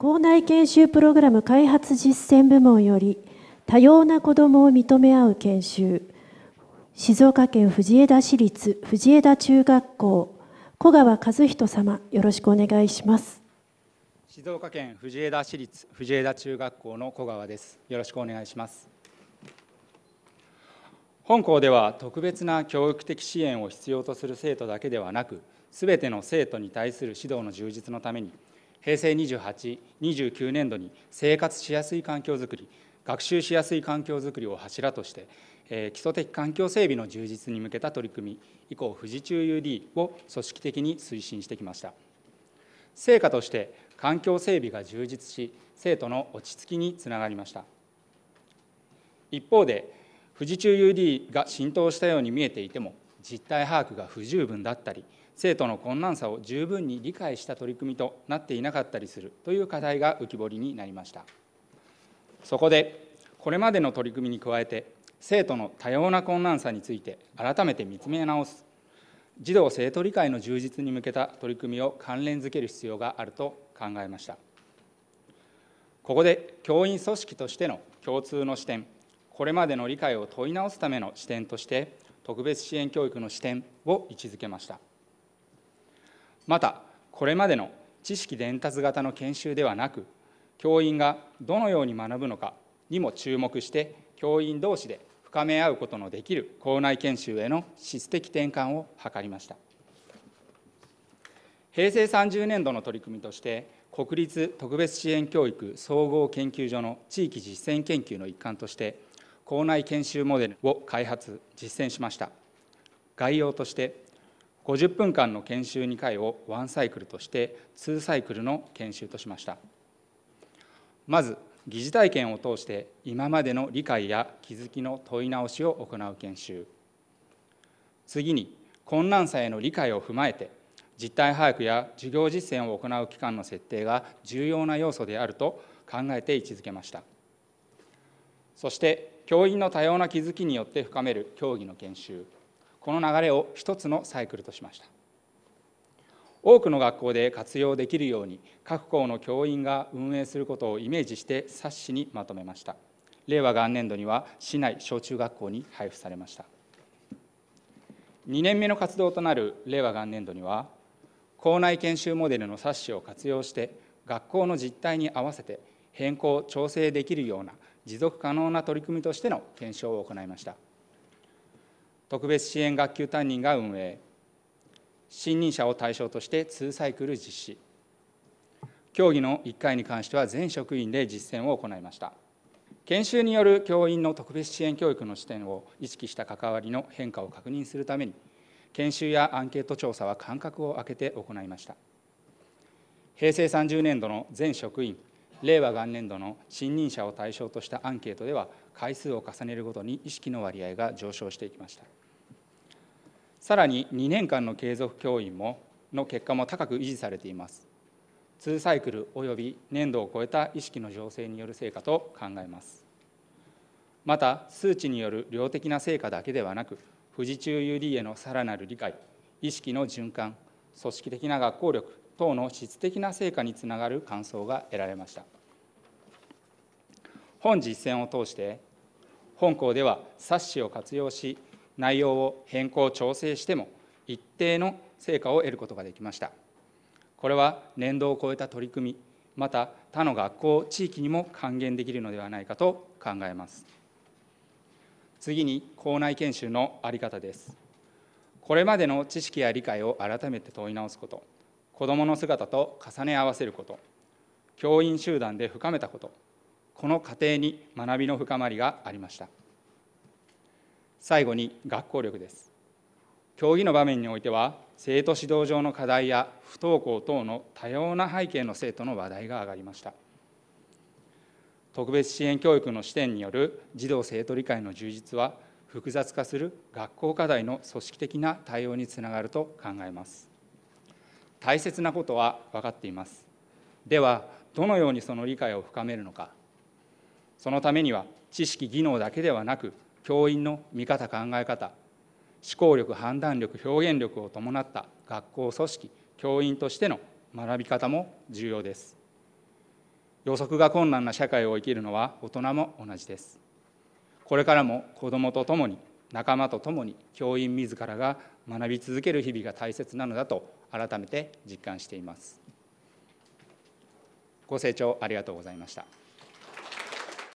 校内研修プログラム開発実践部門より多様な子どもを認め合う研修静岡県藤枝市立藤枝中学校小川和人様よろしくお願いします静岡県藤枝市立藤枝中学校の小川ですよろしくお願いします本校では特別な教育的支援を必要とする生徒だけではなくすべての生徒に対する指導の充実のために平成28、29年度に生活しやすい環境づくり、学習しやすい環境づくりを柱として、え基礎的環境整備の充実に向けた取り組み以降富士中 UD を組織的に推進してきました成果として環境整備が充実し生徒の落ち着きにつながりました一方で富士中 UD が浸透したように見えていても実態把握が不十分だったり生徒の困難さを十分に理解した取り組みとなっていなかったりするという課題が浮き彫りになりましたそこでこれまでの取り組みに加えて生徒の多様な困難さについて改めて見つめ直す児童生徒理解の充実に向けた取り組みを関連づける必要があると考えましたここで教員組織としての共通の視点これまでの理解を問い直すための視点として特別支援教育の視点を位置づけましたまたこれまでの知識伝達型の研修ではなく教員がどのように学ぶのかにも注目して教員同士で深め合うことのできる校内研修への質的転換を図りました平成30年度の取り組みとして国立特別支援教育総合研究所の地域実践研究の一環として校内研修モデルを開発実践しました概要として50分間の研修2回をンサイクルとして2サイクルの研修としましたまず疑似体験を通して今までの理解や気づきの問い直しを行う研修次に困難さへの理解を踏まえて実態把握や授業実践を行う期間の設定が重要な要素であると考えて位置づけましたそして教員の多様な気づきによって深める教義の研修この流れを一つのサイクルとしました多くの学校で活用できるように各校の教員が運営することをイメージして冊子にまとめました令和元年度には市内小中学校に配布されました2年目の活動となる令和元年度には校内研修モデルの冊子を活用して学校の実態に合わせて変更調整できるような持続可能な取り組みとしての検証を行いました。特別支援学級担任が運営新任者を対象として2サイクル実施競技の1回に関しては全職員で実践を行いました研修による教員の特別支援教育の視点を意識した関わりの変化を確認するために研修やアンケート調査は間隔を空けて行いました平成30年度の全職員令和元年度の新任者を対象としたアンケートでは回数を重ねるごとに意識の割合が上昇していきましたさらに2年間の継続教員もの結果も高く維持されています2サイクルおよび年度を超えた意識の情勢による成果と考えますまた数値による量的な成果だけではなく富士中 UD へのさらなる理解意識の循環組織的な学校力等の質的な成果につながる感想が得られました本実践を通して本校では冊子を活用し内容を変更調整しても一定の成果を得ることができましたこれは年度を超えた取り組みまた他の学校地域にも還元できるのではないかと考えます次に校内研修の在り方ですこれまでの知識や理解を改めて問い直すこと子どもの姿と重ね合わせること教員集団で深めたことこの過程に学びの深まりがありました最後に学校力です競技の場面においては生徒指導上の課題や不登校等の多様な背景の生徒の話題が上がりました特別支援教育の視点による児童生徒理解の充実は複雑化する学校課題の組織的な対応につながると考えます大切なことは分かっていますではどのようにその理解を深めるのかそのためには知識技能だけではなく教員の見方考え方思考力判断力表現力を伴った学校組織教員としての学び方も重要です予測が困難な社会を生きるのは大人も同じですこれからも子どもと共に仲間と共に教員自らが学び続ける日々が大切なのだと改めて実感しています。ご清聴ありがとうございました。